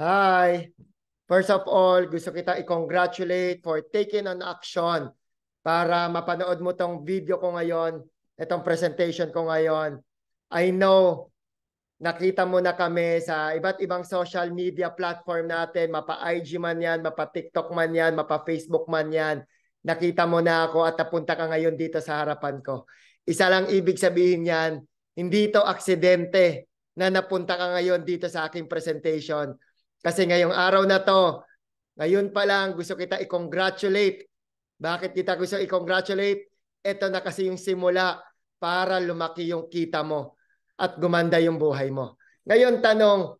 Hi! First of all, gusto kita i-congratulate for taking an action para mapanood mo tong video ko ngayon, itong presentation ko ngayon. I know nakita mo na kami sa iba't ibang social media platform natin, mapa-IG man yan, mapa-TikTok man yan, mapa-Facebook man yan. Nakita mo na ako at napunta ka ngayon dito sa harapan ko. Isa lang ibig sabihin yan, hindi to aksidente na napunta ka ngayon dito sa aking presentation kasi ngayong araw na to, ngayon pa lang gusto kita i-congratulate. Bakit kita gusto i-congratulate? Ito na kasi yung simula para lumaki yung kita mo at gumanda yung buhay mo. Ngayon tanong,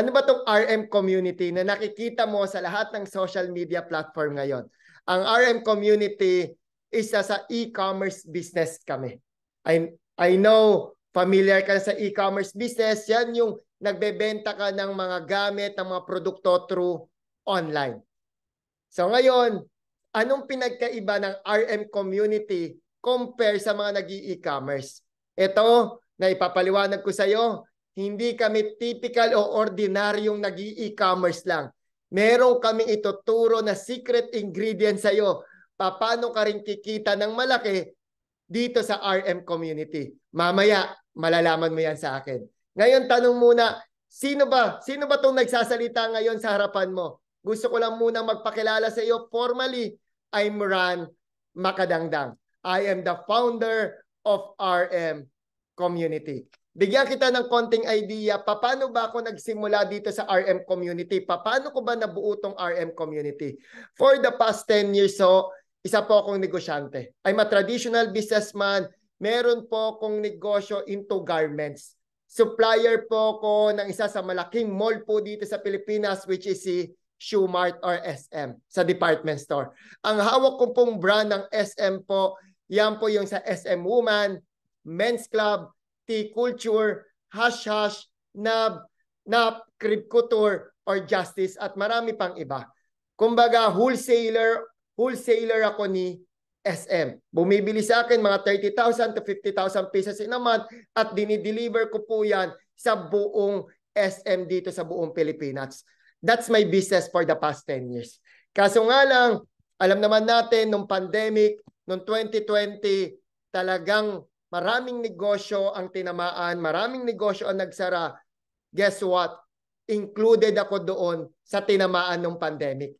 ano ba tong RM community na nakikita mo sa lahat ng social media platform ngayon? Ang RM community isa sa e-commerce business kami. I, I know familiar ka sa e-commerce business. Yan yung nagbebenta ka ng mga gamit, ng mga produkto through online. So ngayon, anong pinagkaiba ng RM community compare sa mga nag e-commerce? Ito, na ipapaliwanag ko sa iyo, hindi kami typical o ordinaryong nag e-commerce lang. Meron kaming ituturo na secret ingredient sa iyo. Paano ka rin kikita ng malaki dito sa RM community? Mamaya, malalaman mo yan sa akin. Ngayon, tanong muna, sino ba? Sino ba 'tong nagsasalita ngayon sa harapan mo? Gusto ko lang muna magpakilala sa iyo formally. I'm Ran Makadangdang. I am the founder of RM Community. Bigyan kita ng konting idea, paano ba ako nagsimula dito sa RM Community? Paano ko ba nabuo tong RM Community? For the past 10 years so, isa po akong negosyante. I'm a traditional businessman. Meron po akong negosyo into garments supplier po ko ng isa sa malaking mall po dito sa Pilipinas which is si Shoemart or SM sa department store. Ang hawak ko pong brand ng SM po, yan po yung sa SM Woman, Men's Club, Tea Culture, Hash Hash, Nab, Nap, Crib Couture, or Justice at marami pang iba. Kumbaga, wholesaler, wholesaler ako ni SM. Bumibili sa akin mga 30,000 to 50,000 pieces in a month at dinideliver ko po yan sa buong SM dito sa buong Pilipinas. That's my business for the past 10 years. Kaso nga lang, alam naman natin nung pandemic, nung 2020, talagang maraming negosyo ang tinamaan, maraming negosyo ang nagsara. Guess what? Included ako doon sa tinamaan ng pandemic.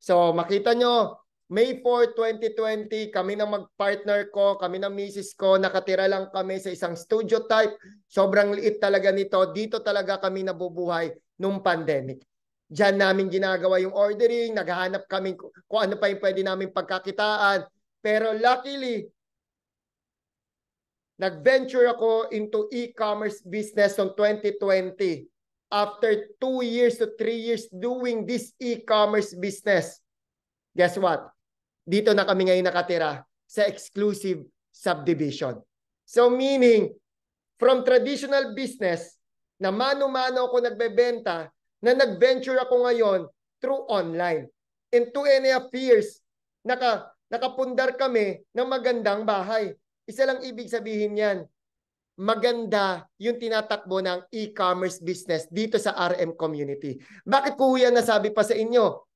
So makita nyo, may 4, 2020, kami na mag-partner ko, kami na misis ko, nakatira lang kami sa isang studio type. Sobrang liit talaga nito. Dito talaga kami nabubuhay nung pandemic. Diyan namin ginagawa yung ordering, naghahanap kami kung ano pa yung pwede namin pagkakitaan. Pero luckily, nag-venture ako into e-commerce business noong 2020. After 2 years to 3 years doing this e-commerce business, guess what? dito na kami ngayon nakatira sa exclusive subdivision. So meaning, from traditional business na mano-mano ako nagbebenta, na nag-venture ako ngayon through online. In two and a half years, naka, nakapundar kami ng magandang bahay. Isa lang ibig sabihin yan, maganda yung tinatakbo ng e-commerce business dito sa RM community. Bakit ko yan nasabi pa sa inyo?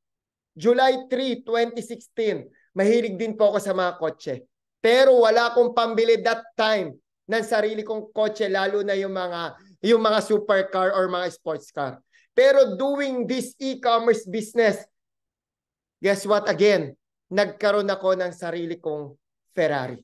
July 3, 2016, mahilig din po ako sa mga kotse. Pero wala akong pambili that time ng sarili kong kotse, lalo na yung mga, yung mga supercar or mga sports car. Pero doing this e-commerce business, guess what again? Nagkaroon ako ng sarili kong Ferrari.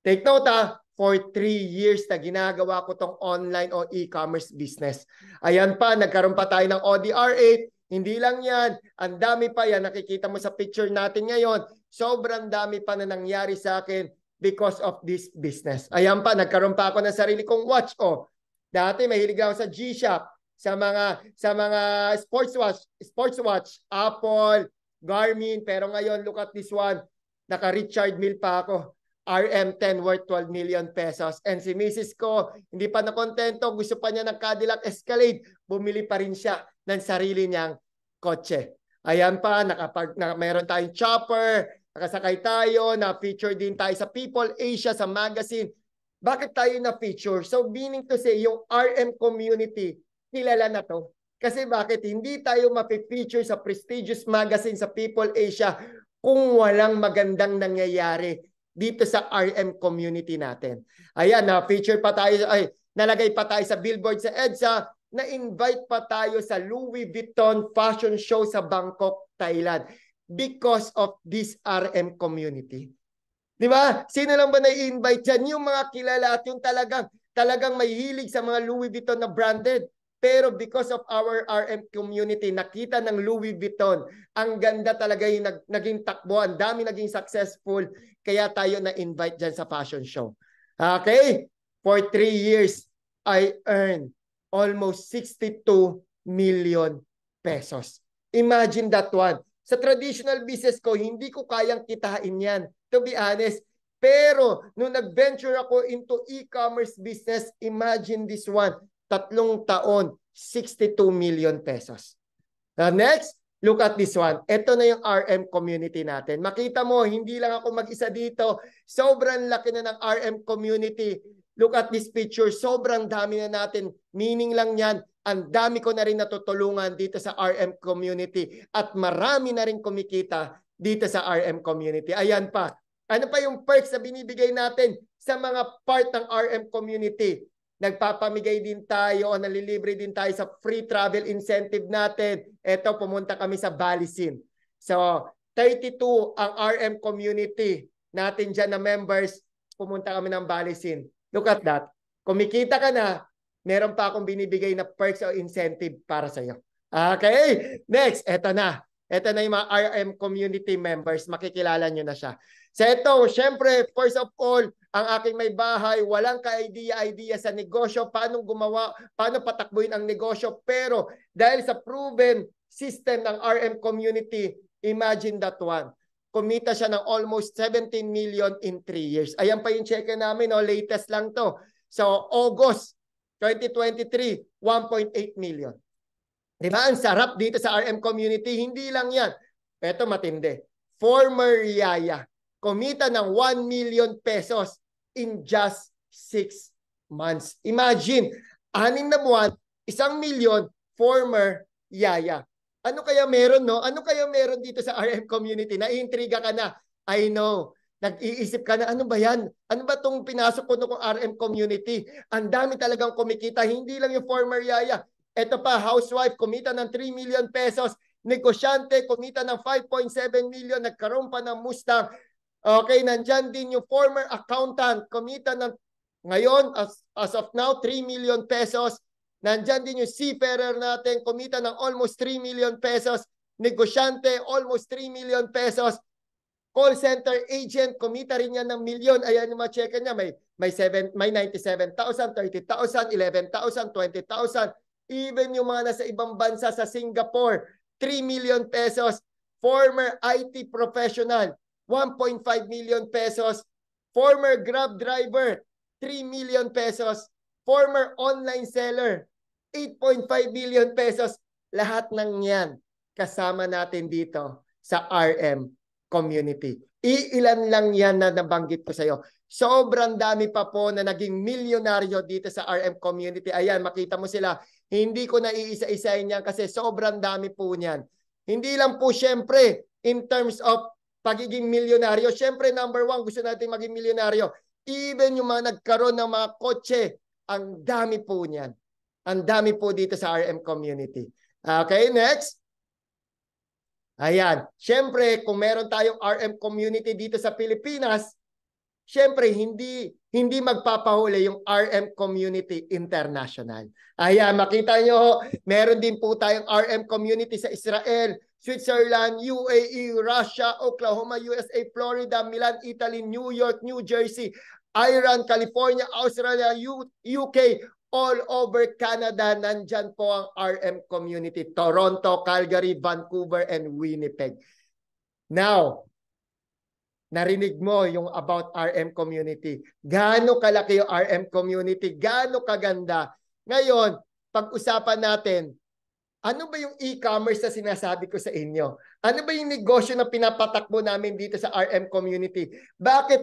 Take note ha, ah, for three years na ginagawa ko tong online o e-commerce business. Ayan pa, nagkaroon pa tayo ng Audi r 8 hindi lang yan, ang dami pa yan, nakikita mo sa picture natin ngayon, sobrang dami pa na nangyari sa akin because of this business. Ayan pa, nagkaroon pa ako ng sarili kong watch. Oh, dati mahilig ako sa G-Shock, sa mga sa mga sports watch, sports watch, Apple, Garmin, pero ngayon look at this one, naka Richard Mille pa ako. RM10 worth 12 million pesos. And si Mrs. ko, hindi pa nakontento, gusto pa niya ng Cadillac Escalade, bumili pa rin siya ng sarili niyang kotse. Ayan pa, nakapag, na, mayroon tayong chopper, nakasakay tayo, na-feature din tayo sa People Asia, sa magazine. Bakit tayo na-feature? So meaning to say, yung RM community, kilala na to. Kasi bakit hindi tayo ma-feature sa prestigious magazine sa People Asia kung walang magandang nangyayari dito sa RM community natin. Ayan, na-feature pa tayo, ay, nalagay pa tayo sa billboard sa EDSA, na-invite pa tayo sa Louis Vuitton Fashion Show sa Bangkok, Thailand because of this RM community. Di ba? Sino lang ba na-invite dyan? Yung mga kilala at yung talagang, talagang may hilig sa mga Louis Vuitton na branded. Pero because of our RM community, nakita ng Louis Vuitton, ang ganda talaga yung nag, naging takbo, ang dami naging successful, kaya tayo na-invite dyan sa fashion show. Okay? For three years, I earned almost 62 million pesos. Imagine that one. Sa traditional business ko, hindi ko kayang kitain yan. To be honest, pero nung nag-venture ako into e-commerce business, imagine this one, tatlong taon, 62 million pesos. Uh, next, look at this one. Ito na yung RM community natin. Makita mo, hindi lang ako mag-isa dito. Sobrang laki na ng RM community Look at this picture. Sobrang dami na natin. Meaning lang yan. Ang dami ko na rin natutulungan dito sa RM community. At marami na rin kumikita dito sa RM community. Ayan pa. Ano pa yung perks na binibigay natin sa mga part ng RM community? Nagpapamigay din tayo o nalilibre din tayo sa free travel incentive natin. Ito, pumunta kami sa Balisin. So, 32 ang RM community natin dyan na members. Pumunta kami ng Balisin. Look at that. Kumikita ka na, meron pa akong binibigay na perks o incentive para sa iyo. Okay, next. Eto na. Eto na yung mga RM community members. Makikilala nyo na siya. Sa ito, syempre, first of all, ang aking may bahay, walang ka-idea-idea sa negosyo, paano gumawa, paano patakbuhin ang negosyo. Pero dahil sa proven system ng RM community, imagine that one kumita siya ng almost 17 million in 3 years. Ayan pa yung check namin, no? latest lang to. So August 2023, 1.8 million. Di ba? Ang sarap dito sa RM community. Hindi lang yan. Ito matindi. Former Yaya. Kumita ng 1 million pesos in just 6 months. Imagine, anin na buwan, isang million, former Yaya. Ano kaya meron, no? Ano kaya meron dito sa RM community? Naiintriga ka na. I know. Nag-iisip ka na, ano ba yan? Ano ba itong pinasok ko noong RM community? Ang dami talagang kumikita. Hindi lang yung former yaya. Ito pa, housewife, kumita ng 3 million pesos. Negosyante, kumita ng 5.7 million. Nagkaroon pa ng Mustang. Okay, nandyan din yung former accountant, kumita ng ngayon, as, as of now, 3 million pesos. Nandyan din yung seafarer natin, kumita ng almost 3 million pesos. Negosyante, almost 3 million pesos. Call center agent, kumita rin yan ng milyon. Ayan yung ma-check niya. May, may, seven, may 97,000, 30,000, 11,000, 20,000. Even yung mga nasa ibang bansa sa Singapore, 3 million pesos. Former IT professional, 1.5 million pesos. Former Grab driver, 3 million pesos. Former online seller, 8.5 billion pesos. Lahat ng yan kasama natin dito sa RM community. Iilan lang yan na nabanggit ko sa iyo. Sobrang dami pa po na naging milyonaryo dito sa RM community. Ayan, makita mo sila. Hindi ko naiisa iisa-isahin yan kasi sobrang dami po niyan. Hindi lang po syempre in terms of pagiging milyonaryo. Syempre number one, gusto natin maging milyonaryo. Even yung mga nagkaroon ng mga kotse, ang dami po niyan. Ang dami po dito sa RM community. Okay, next. Ayan. Siyempre, kung meron tayong RM community dito sa Pilipinas, siyempre, hindi, hindi magpapahuli yung RM community international. Ayan, makita nyo, meron din po tayong RM community sa Israel, Switzerland, UAE, Russia, Oklahoma, USA, Florida, Milan, Italy, New York, New Jersey, Iran, California, Australia, UK, all over Canada, nandyan po ang RM community. Toronto, Calgary, Vancouver, and Winnipeg. Now, narinig mo yung about RM community. Gaano kalaki yung RM community? Gaano kaganda? Ngayon, pag-usapan natin, ano ba yung e-commerce na sinasabi ko sa inyo? Ano ba yung negosyo na pinapatakbo namin dito sa RM community? Bakit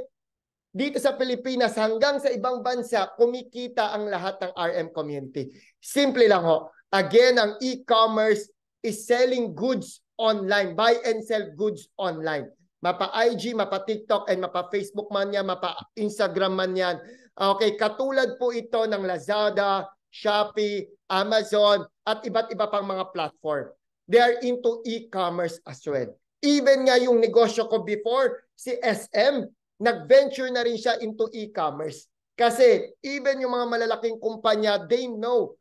dito sa Pilipinas hanggang sa ibang bansa, kumikita ang lahat ng RM community. Simple lang ho. Again, ang e-commerce is selling goods online. Buy and sell goods online. Mapa-IG, mapa-TikTok, and mapa-Facebook man yan, mapa-Instagram man yan. Okay, katulad po ito ng Lazada, Shopee, Amazon, at iba't iba pang mga platform. They are into e-commerce as well. Even nga yung negosyo ko before, si SM, nag-venture na rin siya into e-commerce. Kasi even yung mga malalaking kumpanya, they know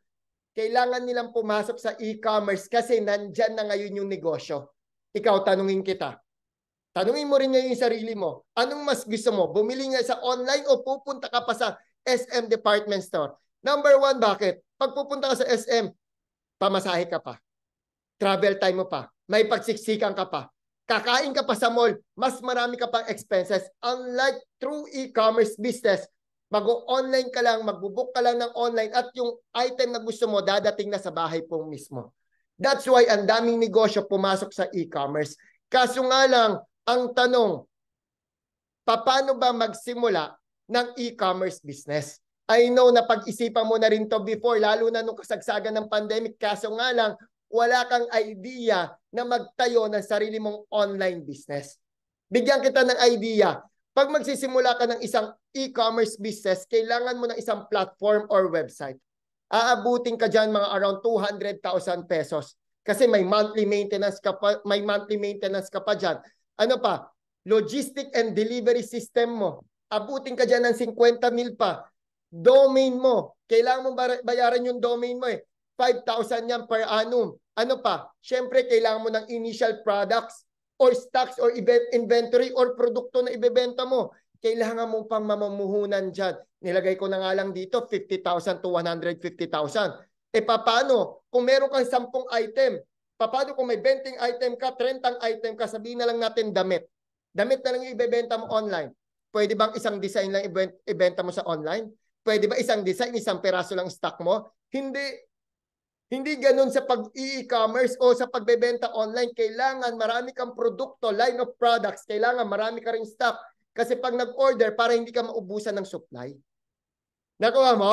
kailangan nilang pumasok sa e-commerce kasi nandyan na ngayon yung negosyo. Ikaw, tanungin kita. Tanungin mo rin ngayon yung sarili mo. Anong mas gusto mo? Bumili nga sa online o pupunta ka pa sa SM department store? Number one, bakit? Pag pupunta ka sa SM, pamasahe ka pa. Travel time mo pa. May pagsiksikan ka pa Kakain ka pa sa mall, mas marami ka pang expenses. Unlike true e-commerce business, mag-online ka lang, magbubok ka lang ng online at yung item na gusto mo dadating na sa bahay po mismo. That's why ang daming negosyo pumasok sa e-commerce. Kaso nga lang, ang tanong, paano ba magsimula ng e-commerce business? I know na pag-isipan mo na rin to before, lalo na nung kasagsagan ng pandemic. Kaso nga lang, wala kang idea na magtayo ng sarili mong online business. Bigyan kita ng idea. Pag magsisimula ka ng isang e-commerce business, kailangan mo ng isang platform or website. Aabutin ka dyan mga around 200,000 pesos. Kasi may monthly maintenance ka pa, may monthly maintenance ka pa dyan. Ano pa? Logistic and delivery system mo. Abutin ka dyan ng 50 mil pa domain mo. Kailangan mo bayaran yung domain mo eh. 5,000 yan per annum. Ano pa? Siyempre, kailangan mo ng initial products or stocks or inventory or produkto na ibebenta mo. Kailangan mo pang mamamuhunan dyan. Nilagay ko na nga lang dito, 50,000 to 150,000. E paano? Kung meron kang 10 item, paano kung may 20 item ka, 30 item ka, sabihin na lang natin damit. Damit na lang yung ibebenta mo online. Pwede bang isang design lang ibenta mo sa online? Pwede ba isang design, isang peraso lang stock mo? Hindi. Hindi ganun sa pag e-commerce o sa pagbebenta online. Kailangan marami kang produkto, line of products. Kailangan marami ka ring stock. Kasi pag nag-order, para hindi ka maubusan ng supply. Nakuha mo?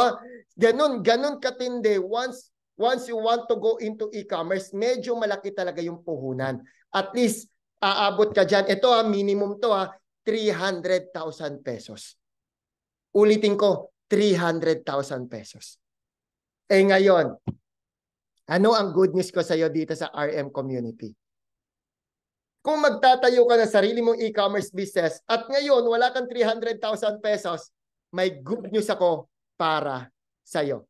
Ganun, ganun katindi. Once, once you want to go into e-commerce, medyo malaki talaga yung puhunan. At least, aabot ka dyan. Ito ha, ah, minimum to ha, ah, 300,000 pesos. Ulitin ko, 300,000 pesos. Eh ngayon, ano ang good news ko sa iyo dito sa RM community? Kung magtatayo ka ng sarili mong e-commerce business at ngayon wala kang 300,000 pesos, may good news ako para sa iyo.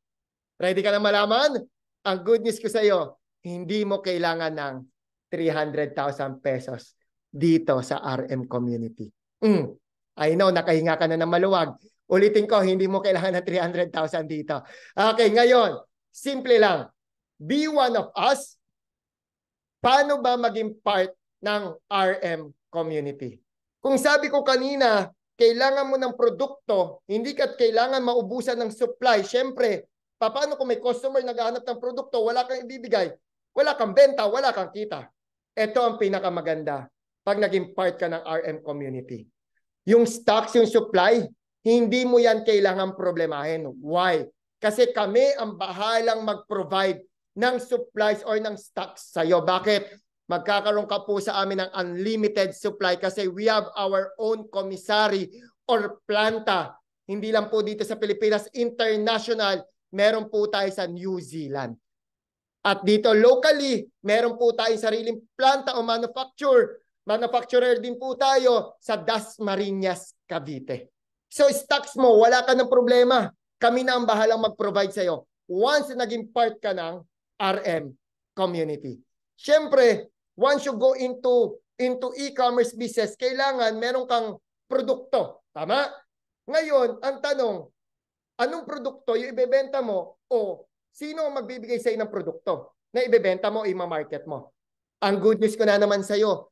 Ready ka na malaman? Ang good news ko sa iyo, hindi mo kailangan ng 300,000 pesos dito sa RM community. Mm. I know, nakahinga ka na ng maluwag. Ulitin ko, hindi mo kailangan ng 300,000 dito. Okay, ngayon, simple lang be one of us? Paano ba maging part ng RM community? Kung sabi ko kanina, kailangan mo ng produkto, hindi ka't kailangan maubusan ng supply. Siyempre, paano kung may customer naghahanap ng produkto, wala kang ibibigay, wala kang benta, wala kang kita. Ito ang pinakamaganda pag naging part ka ng RM community. Yung stocks, yung supply, hindi mo yan kailangan problemahin. Why? Kasi kami ang bahalang mag-provide ng supplies or ng stocks sa iyo. Bakit? Magkakaroon ka po sa amin ng unlimited supply kasi we have our own commissary or planta. Hindi lang po dito sa Pilipinas, international, meron po tayo sa New Zealand. At dito locally, meron po tayong sariling planta o manufacture. Manufacturer din po tayo sa Dasmariñas, Cavite. So stocks mo, wala ka ng problema. Kami na ang bahalang mag-provide sa'yo. Once naging part ka ng RM community. Siyempre, once you go into into e-commerce business, kailangan meron kang produkto. Tama? Ngayon, ang tanong, anong produkto yung ibebenta mo o sino ang magbibigay sa'yo ng produkto na ibebenta mo o market mo? Ang good news ko na naman sa'yo,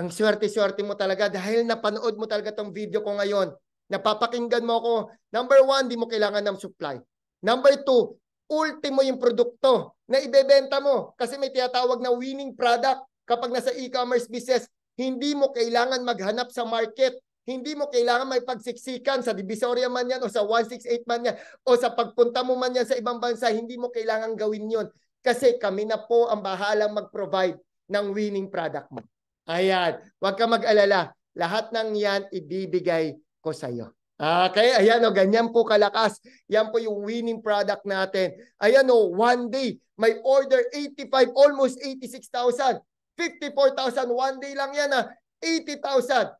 ang swerte-swerte mo talaga dahil napanood mo talaga tong video ko ngayon. Napapakinggan mo ako. Number one, di mo kailangan ng supply. Number two, ultimo yung produkto na ibebenta mo kasi may tinatawag na winning product. Kapag nasa e-commerce business, hindi mo kailangan maghanap sa market. Hindi mo kailangan may pagsiksikan sa Divisoria man yan o sa 168 man yan o sa pagpunta mo man yan sa ibang bansa. Hindi mo kailangan gawin yon kasi kami na po ang bahalang mag-provide ng winning product mo. Ayan, huwag ka mag-alala. Lahat ng yan ibibigay ko sa iyo. Ah, kaya ayan o, oh, ganyan po kalakas. Yan po yung winning product natin. Ayan o, oh, one day, may order 85, almost 86,000. 54,000, one day lang yan ah. 80,000.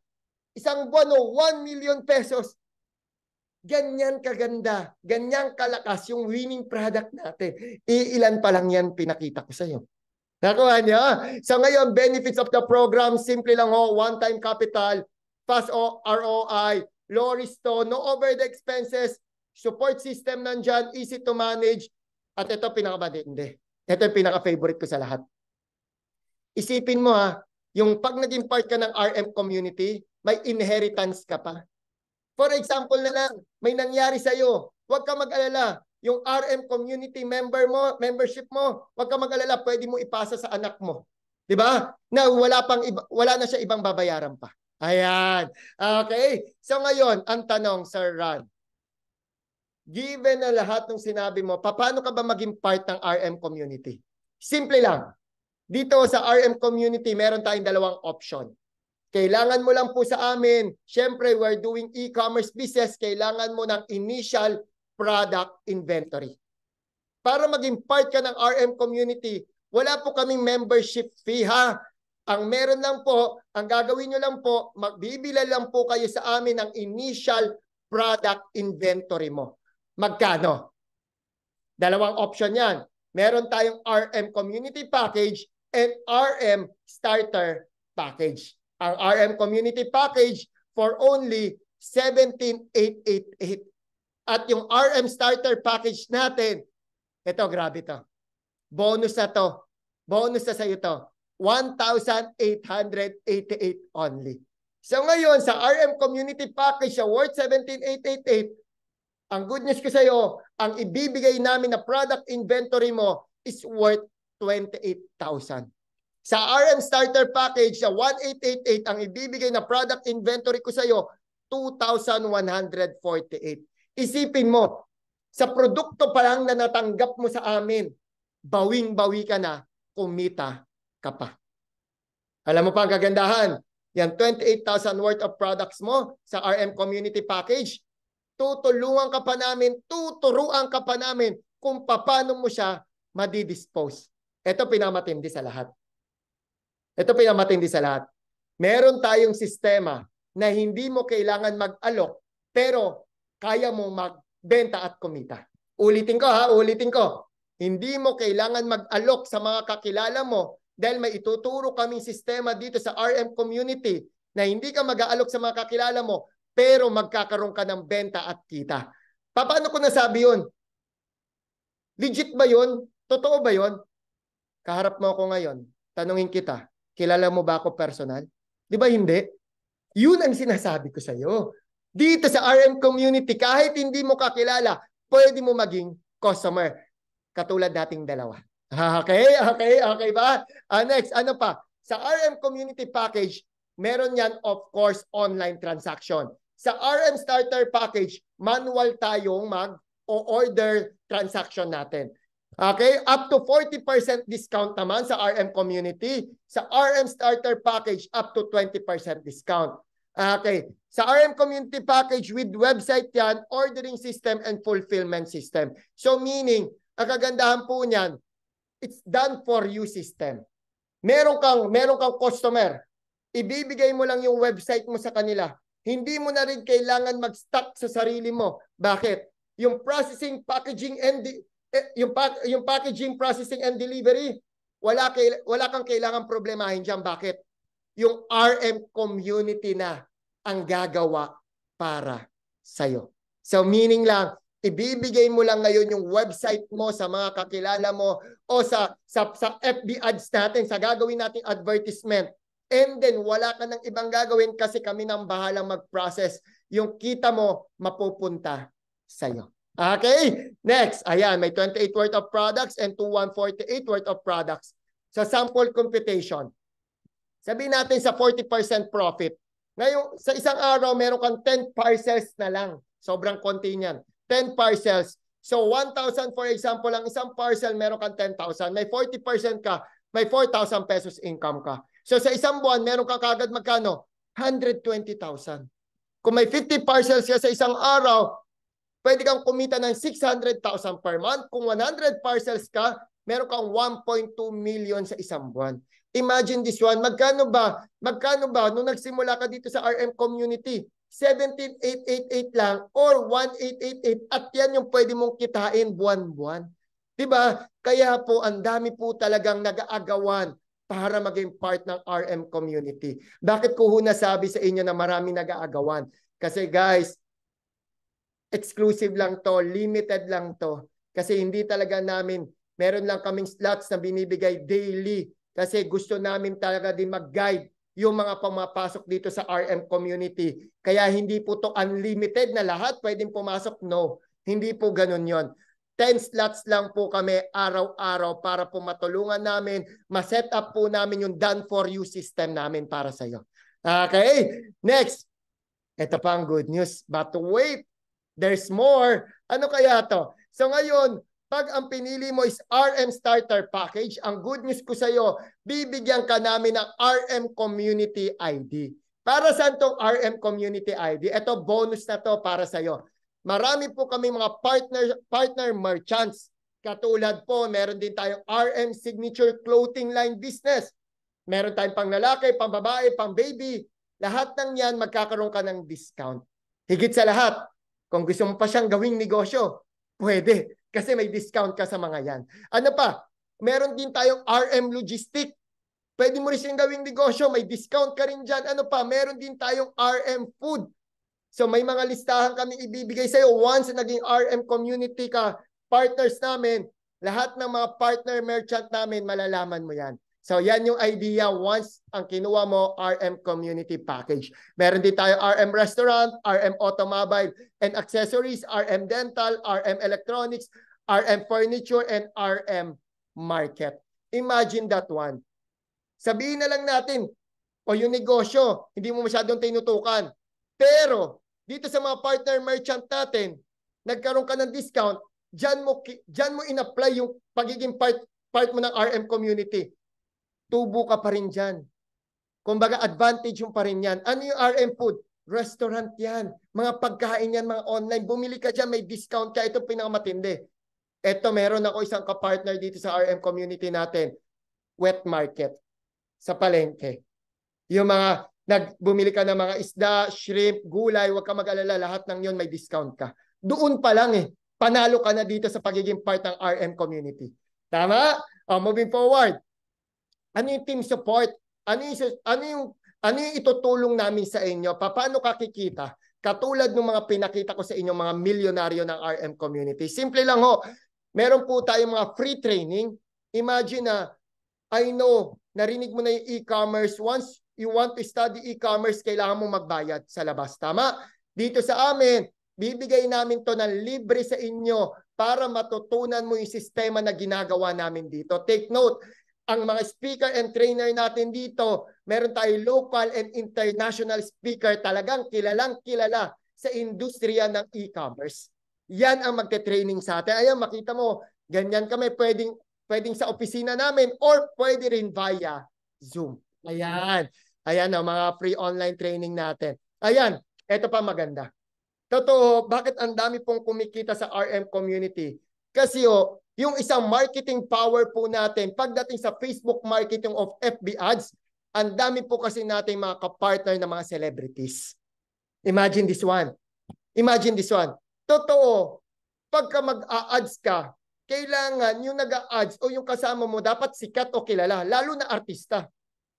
Isang buwan o, 1 million pesos. Ganyan kaganda, ganyan kalakas yung winning product natin. Iilan pa lang yan pinakita ko sa iyo. Nakuha niya. Ah. So ngayon, benefits of the program, simple lang ho, one-time capital, fast ROI, Loristo, no over the expenses, support system nandyan, easy to manage, at ito pinakamatindi. Ito yung pinaka-favorite ko sa lahat. Isipin mo ha, yung pag naging part ka ng RM community, may inheritance ka pa. For example na lang, may nangyari sa iyo. Huwag ka mag-alala. Yung RM community member mo, membership mo, huwag ka mag-alala, pwede mo ipasa sa anak mo. 'Di ba? Na wala pang iba, wala na siya ibang babayaran pa. Ayan. Okay. So ngayon, ang tanong, Sir Rod, given na lahat ng sinabi mo, paano ka ba maging part ng RM community? Simple lang. Dito sa RM community, meron tayong dalawang option. Kailangan mo lang po sa amin, syempre we're doing e-commerce business, kailangan mo ng initial product inventory. Para maging part ka ng RM community, wala po kaming membership fee ha. Ang meron lang po, ang gagawin nyo lang po, magbibilan lang po kayo sa amin ang initial product inventory mo. Magkano? Dalawang option yan. Meron tayong RM Community Package and RM Starter Package. Ang RM Community Package for only 17,888. At yung RM Starter Package natin, ito, grabe to. Bonus na to. Bonus na sa'yo to. 1,888 only. So ngayon, sa RM Community Package Award 17888, ang good news ko sa iyo, ang ibibigay namin na product inventory mo is worth 28,000. Sa RM Starter Package, sa 1888, ang ibibigay na product inventory ko sa iyo, 2,148. Isipin mo, sa produkto pa lang na natanggap mo sa amin, bawing-bawi ka na, kumita ka pa. Alam mo pa ang kagandahan? Yan, 28,000 worth of products mo sa RM Community Package. Tutulungan ka pa namin, tuturuan ka pa namin kung paano mo siya madidispose. Ito pinamatindi sa lahat. Ito pinamatindi sa lahat. Meron tayong sistema na hindi mo kailangan mag-alok pero kaya mo magbenta at kumita. Ulitin ko ha, ulitin ko. Hindi mo kailangan mag-alok sa mga kakilala mo dahil may ituturo kaming sistema dito sa RM community na hindi ka mag-aalok sa mga kakilala mo pero magkakaroon ka ng benta at kita. Paano ko nasabi yun? Legit ba yun? Totoo ba yun? Kaharap mo ako ngayon. Tanungin kita, kilala mo ba ako personal? Di ba hindi? Yun ang sinasabi ko sa'yo. Dito sa RM community, kahit hindi mo kakilala, pwede mo maging customer. Katulad nating dalawa. Okay, okay, okay ba? Uh, next, ano pa? Sa RM Community Package, meron yan of course online transaction. Sa RM Starter Package, manual tayong mag-order transaction natin. Okay, up to 40% discount naman sa RM Community. Sa RM Starter Package, up to 20% discount. Okay, sa RM Community Package with website yan, ordering system and fulfillment system. So meaning, ang kagandahan po niyan, It's done for you system. Meron kang, meron kang customer. Ibibigay mo lang yung website mo sa kanila. Hindi mo na rin kailangan mag-stock sa sarili mo. Bakit? Yung processing, packaging, and eh, yung, pack, yung packaging, processing, and delivery, wala, kail, wala kang kailangan problemahin diyan. Bakit? Yung RM community na ang gagawa para sa'yo. So meaning lang, ibibigay mo lang ngayon yung website mo sa mga kakilala mo o sa, sa, sa FB ads natin, sa gagawin nating advertisement. And then wala ka ng ibang gagawin kasi kami nang bahalang mag-process. Yung kita mo mapupunta sa'yo. Okay? Next. Ayan, may 28 worth of products and 2148 worth of products. Sa sample computation. Sabihin natin sa 40% profit. Ngayong, sa isang araw, meron kang 10 parcels na lang. Sobrang konti niyan. 10 parcels. So 1,000 for example, ang isang parcel meron kang 10,000. May 40% ka, may 4,000 pesos income ka. So sa isang buwan, meron ka kagad magkano? 120,000. Kung may 50 parcels ka sa isang araw, pwede kang kumita ng 600,000 per month. Kung 100 parcels ka, meron kang 1.2 million sa isang buwan. Imagine this one, magkano ba? Magkano ba nung nagsimula ka dito sa RM community? 17,888 lang or 1,888 at yan yung pwede mong kitain buwan-buwan. 'Di ba? Kaya po ang dami po talagang nag-aagawan para maging part ng RM community. Bakit ko ho sabi sa inyo na marami nag-aagawan? Kasi guys, exclusive lang to, limited lang to. Kasi hindi talaga namin, meron lang kaming slots na binibigay daily. Kasi gusto namin talaga din mag-guide yung mga pumapasok dito sa RM community. Kaya hindi po to unlimited na lahat pwedeng pumasok. No, hindi po ganun yon. 10 slots lang po kami araw-araw para po matulungan namin, ma-set up po namin yung done for you system namin para sa iyo. Okay, next. Ito pa ang good news. But wait, there's more. Ano kaya to? So ngayon, pag ang pinili mo is RM Starter Package, ang good news ko sa iyo, bibigyan ka namin ng RM Community ID. Para saan tong RM Community ID? Ito, bonus na to para sa iyo. Marami po kami mga partner, partner merchants. Katulad po, meron din tayong RM Signature Clothing Line Business. Meron tayong pang lalaki, pang babae, pang baby. Lahat ng yan, magkakaroon ka ng discount. Higit sa lahat, kung gusto mo pa siyang gawing negosyo, pwede kasi may discount ka sa mga yan. Ano pa? Meron din tayong RM Logistic. Pwede mo rin siyang gawing negosyo, may discount ka rin dyan. Ano pa? Meron din tayong RM Food. So may mga listahan kami ibibigay sa'yo. Once naging RM community ka, partners namin, lahat ng mga partner merchant namin, malalaman mo yan. So yan yung idea once ang kinuha mo RM Community Package. Meron din tayo RM Restaurant, RM Automobile and Accessories, RM Dental, RM Electronics, RM Furniture, and RM Market. Imagine that one. Sabihin na lang natin, o yung negosyo, hindi mo masyadong tinutukan. Pero dito sa mga partner merchant natin, nagkaroon ka ng discount, dyan mo, dyan mo in-apply yung pagiging part, part mo ng RM community tubo ka pa rin dyan. Kumbaga, advantage yung pa rin yan. Ano yung RM food? Restaurant yan. Mga pagkain yan, mga online. Bumili ka dyan, may discount ka. Ito pinakamatindi. Ito, meron ako isang kapartner dito sa RM community natin. Wet market. Sa palengke. Yung mga, nagbumili ka ng mga isda, shrimp, gulay, huwag ka mag-alala. Lahat ng yon may discount ka. Doon pa lang eh. Panalo ka na dito sa pagiging part ng RM community. Tama? Oh, moving forward. Ano yung team support? Ano yung, ano yung, ano yung itutulong namin sa inyo? Paano kakikita? Katulad ng mga pinakita ko sa inyo, mga milyonaryo ng RM community. Simple lang ho, meron po tayong mga free training. Imagine na, I know, narinig mo na yung e-commerce. Once you want to study e-commerce, kailangan mo magbayad sa labas. Tama? Dito sa amin, bibigay namin to ng libre sa inyo para matutunan mo yung sistema na ginagawa namin dito. Take note, ang mga speaker and trainer natin dito, meron tayong local and international speaker talagang kilalang kilala sa industriya ng e-commerce. Yan ang magte-training sa atin. Ayan, makita mo, ganyan kami pwedeng, pwedeng sa opisina namin or pwede rin via Zoom. Ayan. Ayan ang oh, mga free online training natin. Ayan, ito pa maganda. Totoo, bakit ang dami pong kumikita sa RM community? Kasi oh, yung isang marketing power po natin pagdating sa Facebook marketing of FB ads, ang dami po kasi natin mga kapartner na mga celebrities. Imagine this one. Imagine this one. Totoo, pagka mag-a-ads ka, kailangan yung nag-a-ads o yung kasama mo dapat sikat o kilala, lalo na artista.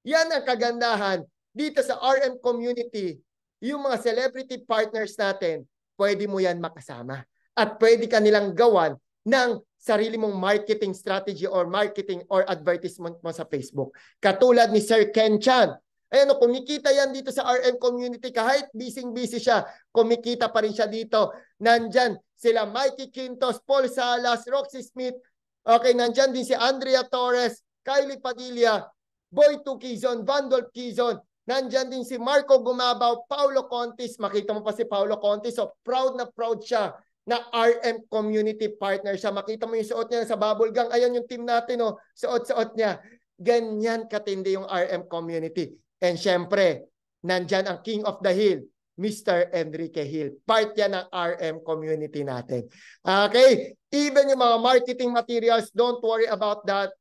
Yan ang kagandahan dito sa RM community. Yung mga celebrity partners natin, pwede mo yan makasama. At pwede ka nilang gawan ng sarili mong marketing strategy or marketing or advertisement mo sa Facebook. Katulad ni Sir Ken Chan. Ayan o, kumikita yan dito sa RM community. Kahit busy-busy siya, kumikita pa rin siya dito. Nandyan sila Mikey Quintos, Paul Salas, Roxy Smith. Okay, nandyan din si Andrea Torres, Kylie Padilla, Boy Tukizon, Vandolf Kizon. Nandyan din si Marco Gumabaw, Paulo Contis. Makita mo pa si Paulo Contis. So, proud na proud siya na RM Community Partner siya. Makita mo yung suot niya sa bubble gang. Ayan yung team natin, oh. suot-suot niya. Ganyan katindi yung RM Community. And syempre, nandyan ang King of the Hill, Mr. Enrique Hill. Part yan ng RM community natin. Okay? Even yung mga marketing materials, don't worry about that.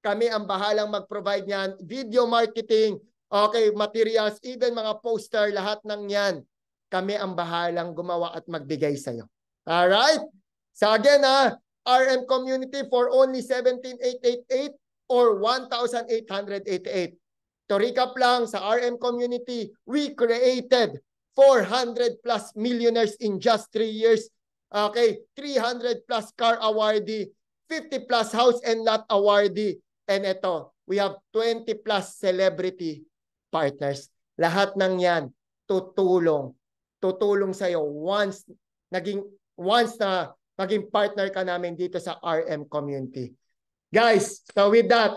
Kami ang bahalang mag-provide niyan. Video marketing, okay, materials, even mga poster, lahat ng yan. Kami ang bahalang gumawa at magbigay sa'yo. Alright? So again, ah, RM community for only 17,888 or 1,888. To recap lang, sa RM community, we created 400 plus millionaires in just 3 years. Okay, 300 plus car awardee, 50 plus house and lot awardee. And ito, we have 20 plus celebrity partners. Lahat ng yan, tutulong. Tutulong sa'yo once naging once na maging partner ka namin dito sa RM community. Guys, so with that,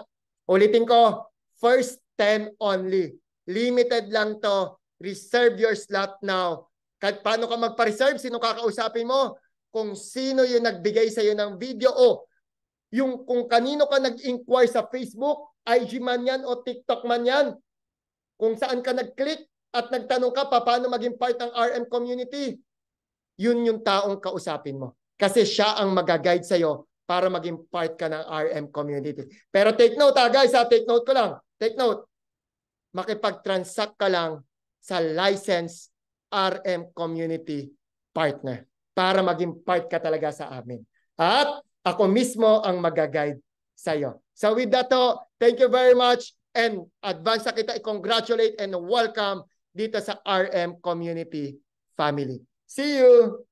ulitin ko, first 10 only. Limited lang to. Reserve your slot now. Kahit paano ka magpa-reserve, sino kakausapin mo? Kung sino yung nagbigay sa'yo ng video o yung kung kanino ka nag-inquire sa Facebook, IG man yan o TikTok man yan, kung saan ka nag-click at nagtanong ka pa paano maging part ng RM community, yun yung taong kausapin mo. Kasi siya ang magaguide sa'yo para maging part ka ng RM community. Pero take note ha ah, guys, ha? Ah, take note ko lang. Take note. Makipag-transact ka lang sa license RM community partner para maging part ka talaga sa amin. At ako mismo ang magaguide sa'yo. So with that to, oh, thank you very much and advance na kita i-congratulate and welcome dito sa RM Community Family. See you.